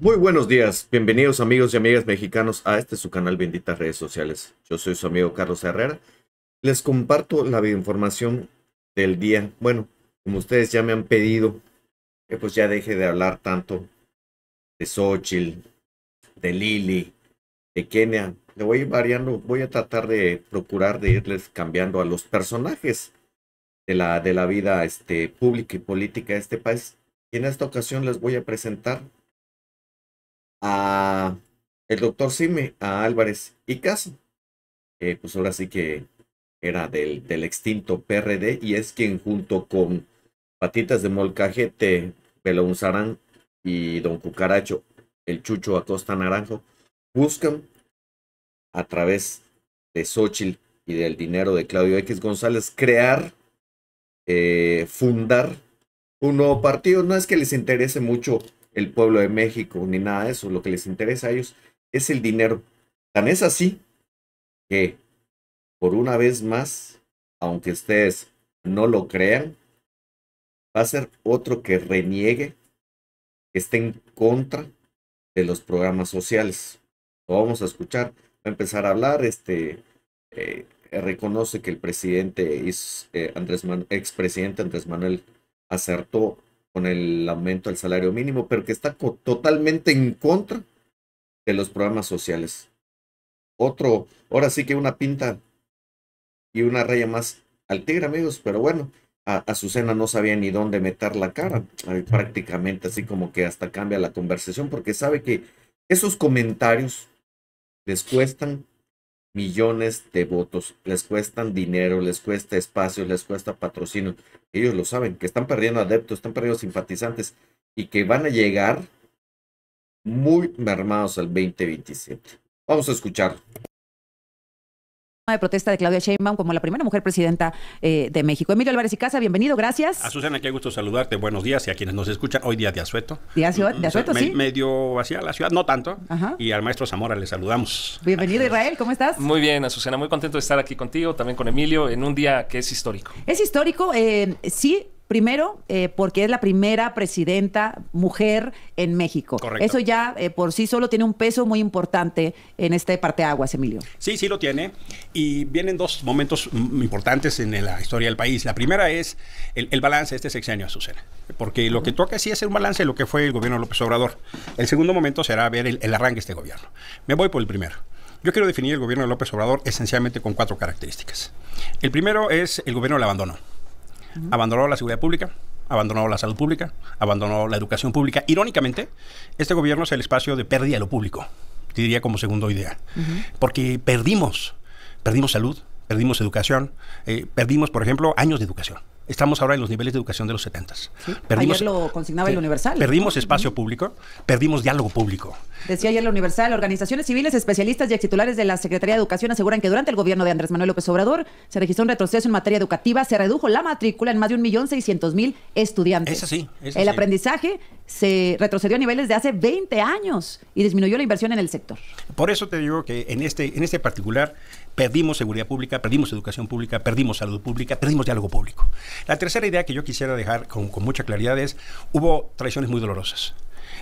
Muy buenos días, bienvenidos amigos y amigas mexicanos a este su canal Benditas Redes Sociales. Yo soy su amigo Carlos Herrera. Les comparto la información del día. Bueno, como ustedes ya me han pedido, que pues ya deje de hablar tanto de Xochitl, de Lili, de Kenia. Le voy a ir variando, voy a tratar de procurar de irles cambiando a los personajes de la, de la vida este, pública y política de este país. Y en esta ocasión les voy a presentar a el doctor Sime, a Álvarez y Caso pues ahora sí que era del, del, extinto PRD y es quien junto con Patitas de Molcajete, Sarán y Don Cucaracho, el Chucho Acosta Naranjo, buscan a través de Xochitl y del dinero de Claudio X González crear, eh, fundar un nuevo partido. No es que les interese mucho el pueblo de México ni nada de eso. Lo que les interesa a ellos es el dinero. Tan es así que, por una vez más, aunque ustedes no lo crean, va a ser otro que reniegue, que esté en contra de los programas sociales. Lo vamos a escuchar, va a empezar a hablar, este... Eh, reconoce que el presidente eh, Andrés expresidente Andrés Manuel acertó con el aumento del salario mínimo, pero que está totalmente en contra de los programas sociales. Otro, ahora sí que una pinta y una raya más al tigre, amigos, pero bueno, a Azucena no sabía ni dónde meter la cara, prácticamente así como que hasta cambia la conversación, porque sabe que esos comentarios les cuestan millones de votos, les cuestan dinero, les cuesta espacio, les cuesta patrocinio. Ellos lo saben, que están perdiendo adeptos, están perdiendo simpatizantes y que van a llegar muy mermados al 2027. Vamos a escuchar de protesta de Claudia Sheinbaum como la primera mujer presidenta eh, de México. Emilio Álvarez y Casa, bienvenido, gracias. A Susana, qué gusto saludarte, buenos días y a quienes nos escuchan. Hoy día de asueto. de asueto, sí. Medio hacia la ciudad, no tanto. Y al maestro Zamora le saludamos. Bienvenido Israel, ¿cómo estás? Muy bien, Azucena, muy contento de estar aquí contigo, también con Emilio, en un día que es histórico. Es histórico, eh, sí, Primero, eh, porque es la primera presidenta mujer en México. Correcto. Eso ya eh, por sí solo tiene un peso muy importante en este aguas, Emilio. Sí, sí lo tiene. Y vienen dos momentos importantes en la historia del país. La primera es el, balance de este sexenio, Azucena. Porque lo que toca sí es hacer un balance de lo que fue el gobierno de López Obrador. El segundo momento será ver el, el arranque de este gobierno. Me voy por el primero. Yo quiero definir el gobierno de López Obrador esencialmente con cuatro características. El primero es el gobierno del abandono. Abandonó la seguridad pública, abandonó la salud pública, abandonó la educación pública. Irónicamente, este gobierno es el espacio de pérdida de lo público, diría como segundo idea. Porque perdimos, perdimos salud, perdimos educación, eh, perdimos, por ejemplo, años de educación estamos ahora en los niveles de educación de los 70. Ayer lo consignaba el Universal. Perdimos espacio público, perdimos diálogo público. Decía ayer el Universal, organizaciones civiles, especialistas y ex titulares de la Secretaría de Educación aseguran que durante el gobierno de Andrés Manuel López Obrador se registró un retroceso en materia educativa, se redujo la matrícula en más de 1.600.000 estudiantes. Es así. el aprendizaje se retrocedió a niveles de hace 20 años y disminuyó la inversión en el sector. Por eso te digo que en este, en este particular Perdimos seguridad pública, perdimos educación pública, perdimos salud pública, perdimos diálogo público. La tercera idea que yo quisiera dejar con, mucha claridad es, hubo traiciones muy dolorosas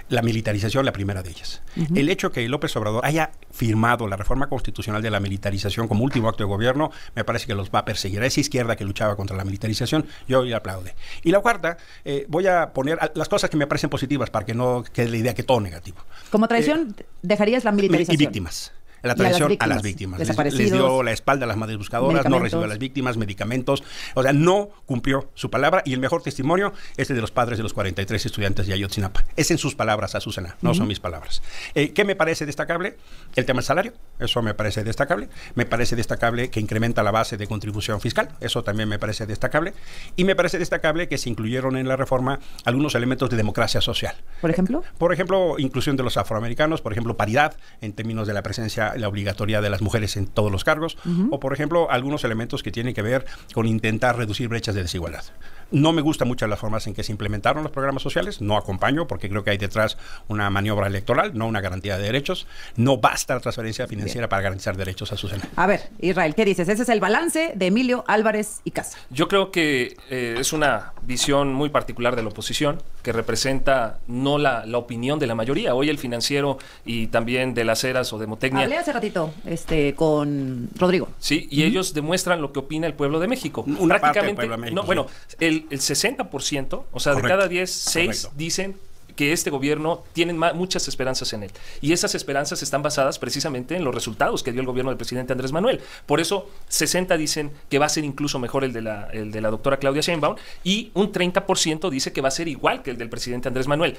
la militarización, la primera de ellas. El hecho que López Obrador haya firmado la reforma constitucional de la militarización como último acto de gobierno, me parece que los va a perseguir. A esa izquierda que luchaba contra la militarización, yo le aplaude. Y la cuarta, eh, voy a poner las cosas que me parecen positivas para que no quede la idea que todo negativo. Como traición, eh, dejarías la militarización. Y víctimas la traición a las víctimas. Les, dio la espalda a las madres buscadoras, no recibió a las víctimas, medicamentos. O sea, no cumplió su palabra. Y el mejor testimonio es el de los padres de los 43 estudiantes de Ayotzinapa. Es en sus palabras, Azucena, no son mis palabras. Eh, ¿Qué me parece destacable? El tema del salario, eso me parece destacable. Me parece destacable que incrementa la base de contribución fiscal, eso también me parece destacable. Y me parece destacable que se incluyeron en la reforma algunos elementos de democracia social. ¿Por ejemplo? Por ejemplo, inclusión de los afroamericanos, por ejemplo, paridad en términos de la presencia la obligatoriedad de las mujeres en todos los cargos, o por ejemplo, algunos elementos que tienen que ver con intentar reducir brechas de desigualdad. No me gusta mucho las formas en que se implementaron los programas sociales, no acompaño porque creo que hay detrás una maniobra electoral, no una garantía de derechos. No basta la transferencia financiera para garantizar derechos a enemigos. A ver, Israel, ¿qué dices? Ese es el balance de Emilio Álvarez y Casa. Yo creo que eh, es una visión muy particular de la oposición que representa no la, opinión de la mayoría. Hoy el financiero y también de las eras o de Motecnia. Hablé hace ratito este, con Rodrigo. Sí, y ellos demuestran lo que opina el pueblo de México. Una Prácticamente, bueno, el el, 60%, o sea, de cada 10, 6 dicen que este gobierno tiene muchas esperanzas en él. Y esas esperanzas están basadas precisamente en los resultados que dio el gobierno del presidente Andrés Manuel. Por eso 60 dicen que va a ser incluso mejor el de la, el de la doctora Claudia Sheinbaum y un 30% dice que va a ser igual que el del presidente Andrés Manuel.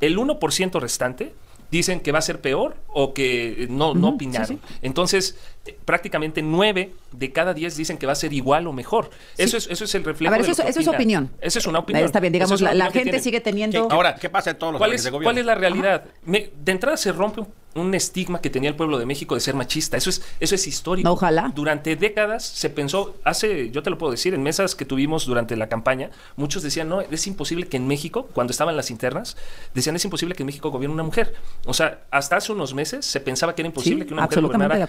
El 1% restante dicen que va a ser peor o que eh, no, no opinaron. Entonces, eh, prácticamente nueve de cada diez dicen que va a ser igual o mejor. Eso, es, eso es el reflejo. eso, es opinión. eso es una opinión. Está bien, digamos, la, gente sigue teniendo. ahora, ¿qué pasa en todos los de gobierno? ¿Cuál es la realidad? de entrada se rompe un un estigma que tenía el pueblo de México de ser machista. Eso es, eso es histórico. Ojalá. Durante décadas se pensó, hace, yo te lo puedo decir, en mesas que tuvimos durante la campaña, muchos decían, no, es imposible que en México, cuando estaban las internas, decían, es imposible que en México gobierne una mujer. O sea, hasta hace unos meses se pensaba que era imposible que una mujer gobernara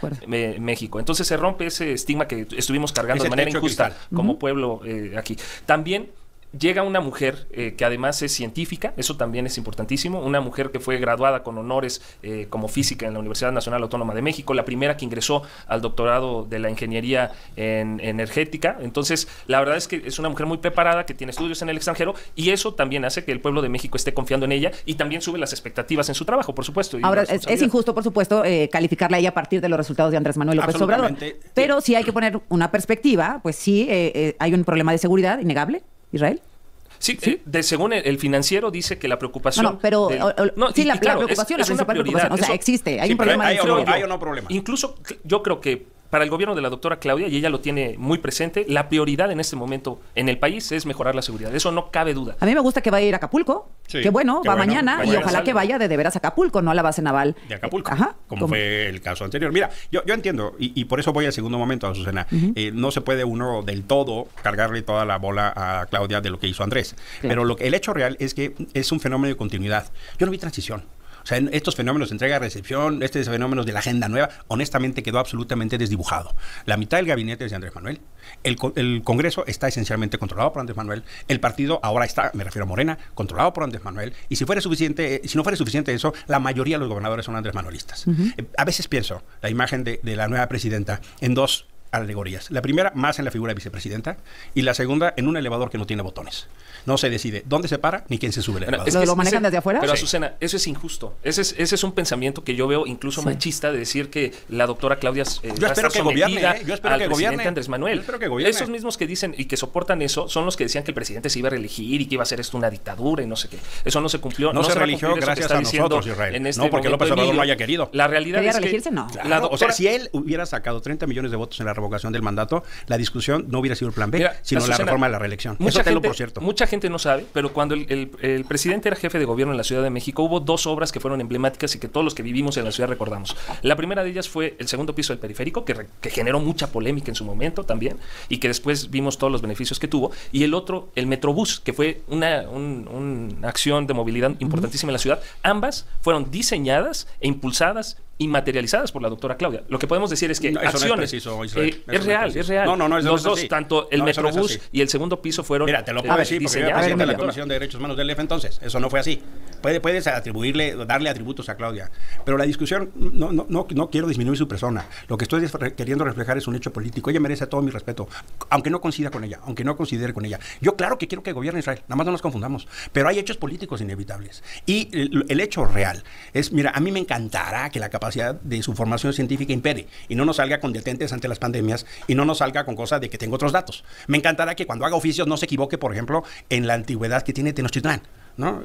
México. Entonces se rompe ese estigma que estuvimos cargando de manera injusta como pueblo eh, aquí. También llega una mujer eh, que además es científica, eso también es importantísimo, una mujer que fue graduada con honores eh, como física en la Universidad Nacional Autónoma de México, la primera que ingresó al doctorado de la ingeniería en, energética. Entonces, la verdad es que es una mujer muy preparada, que tiene estudios en el extranjero y eso también hace que el pueblo de México esté confiando en ella y también sube las expectativas en su trabajo, por supuesto. Ahora, es, injusto, por supuesto, eh, calificarla ahí a partir de los resultados de Andrés Manuel López Obrador, pero si hay que poner una perspectiva, pues sí, hay un problema de seguridad innegable. Israel. Sí, ¿Sí? Eh, según el, financiero dice que la preocupación. No, pero. sí, la, preocupación, es, la es preocupación. O sea, existe, hay un problema. de hay o no problema. Incluso yo creo que para el gobierno de la doctora Claudia, y ella lo tiene muy presente, la prioridad en este momento en el país es mejorar la seguridad. Eso no cabe duda. A mí me gusta que vaya a ir a Acapulco, que bueno, va mañana, y ojalá que vaya de, de veras a Acapulco, no a la base naval. De Acapulco, Ajá, como, fue el caso anterior. Mira, yo, entiendo, y, por eso voy al segundo momento, Azucena. Eh, no se puede uno del todo cargarle toda la bola a Claudia de lo que hizo Andrés. Pero lo que, el hecho real es que es un fenómeno de continuidad. Yo no vi transición sea, estos fenómenos de entrega-recepción, estos fenómenos de la agenda nueva, honestamente quedó absolutamente desdibujado. La mitad del gabinete es de Andrés Manuel, el, Congreso está esencialmente controlado por Andrés Manuel, el partido ahora está, me refiero a Morena, controlado por Andrés Manuel, y si, fuera suficiente, eh, si no fuera suficiente eso, la mayoría de los gobernadores son Andrés Manuelistas. Eh, a veces pienso la imagen de la nueva presidenta en dos alegorías. La primera, más en la figura de vicepresidenta, y la segunda, en un elevador que no tiene botones. No se decide dónde se para ni quién se sube ¿Lo, manejan desde afuera? Pero, Azucena, eso es injusto. Ese es, ese es un pensamiento que yo veo incluso machista de decir que la doctora Claudia eh, yo espero que gobierne, eh, yo espero que gobierne. Andrés Manuel. Esos mismos que dicen y que soportan eso son los que decían que el presidente se iba a reelegir y que iba a ser esto una dictadura y no sé qué. Eso no se cumplió. No, se, religió gracias a nosotros, Israel. En este no porque López Obrador lo haya querido. La realidad es que... No. o sea, si él hubiera sacado 30 millones de votos en la vocación del mandato, la discusión no hubiera sido el plan B, sino la reforma de la reelección. Mucha gente, no sabe, pero cuando el, presidente era jefe de gobierno en la Ciudad de México, hubo dos obras que fueron emblemáticas y que todos los que vivimos en la ciudad recordamos. La primera de ellas fue el segundo piso del periférico, que, generó mucha polémica en su momento también, y que después vimos todos los beneficios que tuvo. Y el otro, el Metrobús, que fue una, acción de movilidad importantísima en la ciudad. Ambas fueron diseñadas e impulsadas inmaterializadas por la doctora Claudia. Lo que podemos decir es que acciones no es, preciso, Israel, eh, es, real, no es, real, No, no, es, Los dos, tanto el Metrobús y el segundo piso fueron Mira, te lo puedo decir eh, porque yo de la Comisión de Derechos Humanos del EF entonces, eso no fue así. Puede, puedes atribuirle, darle atributos a Claudia, pero la discusión no, no, no, quiero disminuir su persona. Lo que estoy queriendo reflejar es un hecho político. Ella merece todo mi respeto, aunque no coincida con ella, aunque no considere con ella. Yo claro que quiero que gobierne Israel, nada más no nos confundamos, pero hay hechos políticos inevitables. Y el, hecho real es, mira, a mí me encantará que la capacidad de su formación científica impere y no nos salga con detentes ante las pandemias y no nos salga con cosas de que tengo otros datos. Me encantará que cuando haga oficios no se equivoque, por ejemplo, en la antigüedad que tiene Tenochtitlán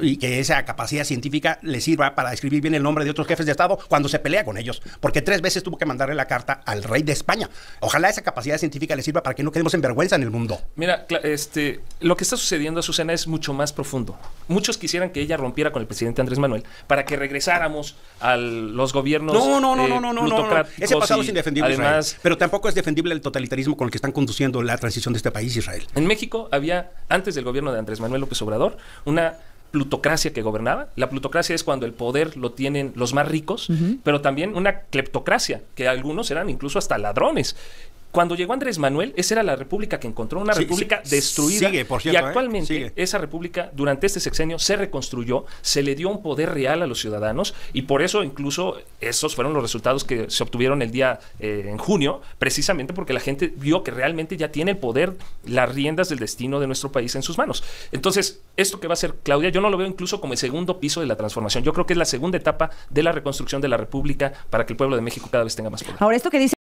y que esa capacidad científica le sirva para escribir bien el nombre de otros jefes de Estado cuando se pelea con ellos, porque tres veces tuvo que mandarle la carta al rey de España. Ojalá esa capacidad científica le sirva para que no quedemos en vergüenza en el mundo. Mira, este, lo que está sucediendo, a Susana, es mucho más profundo. Muchos quisieran que ella rompiera con el presidente Andrés Manuel para que regresáramos a los gobiernos. No, no, no, no, eh, no, no, Ese pasado es indefendible, Pero tampoco es defendible el totalitarismo con el que están conduciendo la transición de este país, Israel. En México había, antes del gobierno de Andrés Manuel López Obrador, una plutocracia que gobernaba. La plutocracia es cuando el poder lo tienen los más ricos, pero también una cleptocracia, que algunos eran incluso hasta ladrones. Cuando llegó Andrés Manuel, esa era la república que encontró, una república destruida. y actualmente ¿eh? esa república durante este sexenio se reconstruyó, se le dio un poder real a los ciudadanos y por eso incluso esos fueron los resultados que se obtuvieron el día eh, en junio, precisamente porque la gente vio que realmente ya tiene el poder, las riendas del destino de nuestro país en sus manos. Entonces, esto que va a ser Claudia, yo no lo veo incluso como el segundo piso de la transformación. Yo creo que es la segunda etapa de la reconstrucción de la república para que el pueblo de México cada vez tenga más poder. Ahora, esto que dice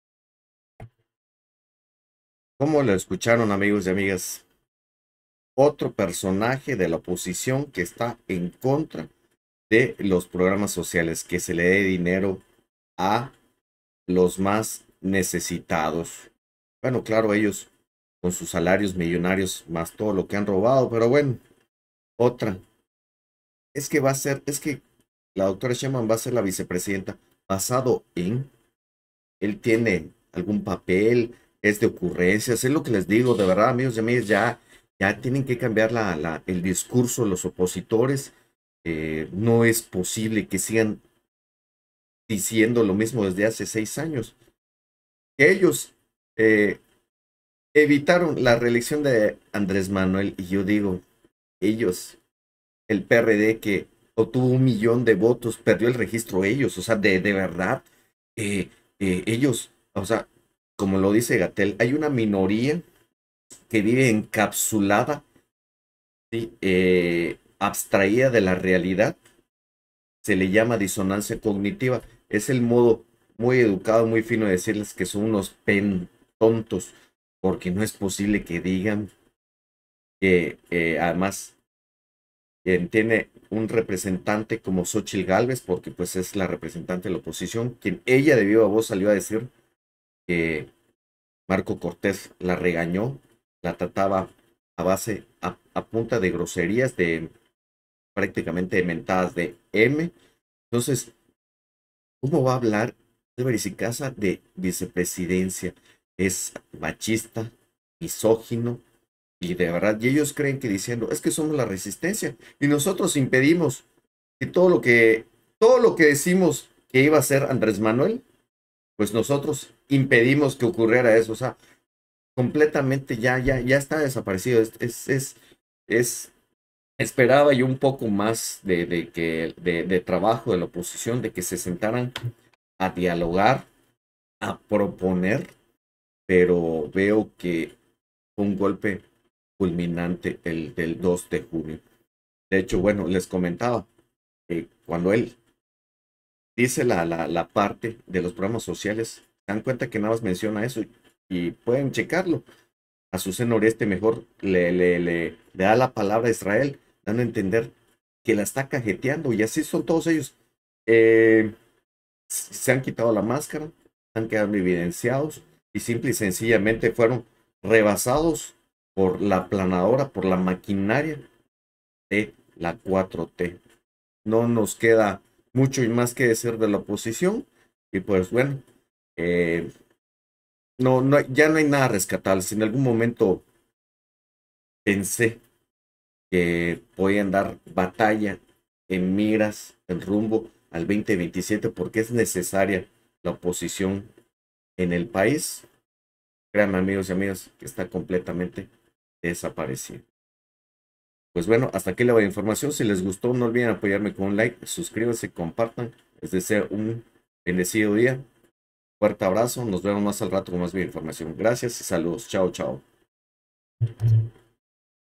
Cómo lo escucharon amigos y amigas, otro personaje de la oposición que está en contra de los programas sociales, que se le dé dinero a los más necesitados. Bueno, claro, ellos con sus salarios millonarios más todo lo que han robado, pero bueno, otra. Es que va a ser, es que la doctora Sheman va a ser la vicepresidenta basado en, él tiene algún papel, es de ocurrencias, es lo que les digo, de verdad, amigos y amigas, ya, ya tienen que cambiar la, el discurso de los opositores. Eh, no es posible que sigan diciendo lo mismo desde hace seis años. Ellos eh, evitaron la reelección de Andrés Manuel y yo digo, ellos, el PRD que obtuvo un millón de votos, perdió el registro ellos, o sea, de, de verdad, eh, ellos, o sea, como lo dice Gatel, hay una minoría que vive encapsulada, y eh, abstraída de la realidad. Se le llama disonancia cognitiva. Es el modo muy educado, muy fino de decirles que son unos pen tontos, porque no es posible que digan que eh, además tiene un representante como Xochitl Galvez, porque pues es la representante de la oposición, quien ella de viva voz salió a decir Marco Cortés la regañó, la trataba a base, a, punta de groserías, de prácticamente mentadas de M. Entonces, ¿cómo va a hablar de Casa de vicepresidencia? Es machista, misógino, y de verdad, y ellos creen que diciendo, es que somos la resistencia, y nosotros impedimos que todo lo que, todo lo que decimos que iba a ser Andrés Manuel, pues nosotros impedimos que ocurriera eso. O sea, completamente ya, ya, ya está desaparecido. Es, es, es, esperaba yo un poco más de, de que, de, trabajo de la oposición, de que se sentaran a dialogar, a proponer, pero veo que fue un golpe culminante el del 2 de junio. De hecho, bueno, les comentaba, cuando él dice la, la, la, parte de los programas sociales. Se dan cuenta que nada más menciona eso y, pueden checarlo. a su mejor le, le, le, da la palabra a Israel, dando a entender que la está cajeteando y así son todos ellos. Eh, se han quitado la máscara, han quedado evidenciados y simple y sencillamente fueron rebasados por la planadora, por la maquinaria de la 4T. No nos queda mucho y más que decir de la oposición. Y pues bueno, eh, no, no, ya no hay nada rescatable. Si en algún momento pensé que podían dar batalla en miras, en rumbo al 2027, porque es necesaria la oposición en el país, créanme amigos y amigas, que está completamente desaparecido. Pues bueno, hasta aquí la información. Si les gustó, no olviden apoyarme con un like, suscríbanse, compartan. Les deseo un bendecido día. Fuerte abrazo. Nos vemos más al rato con más información. Gracias y saludos. Chao, chao.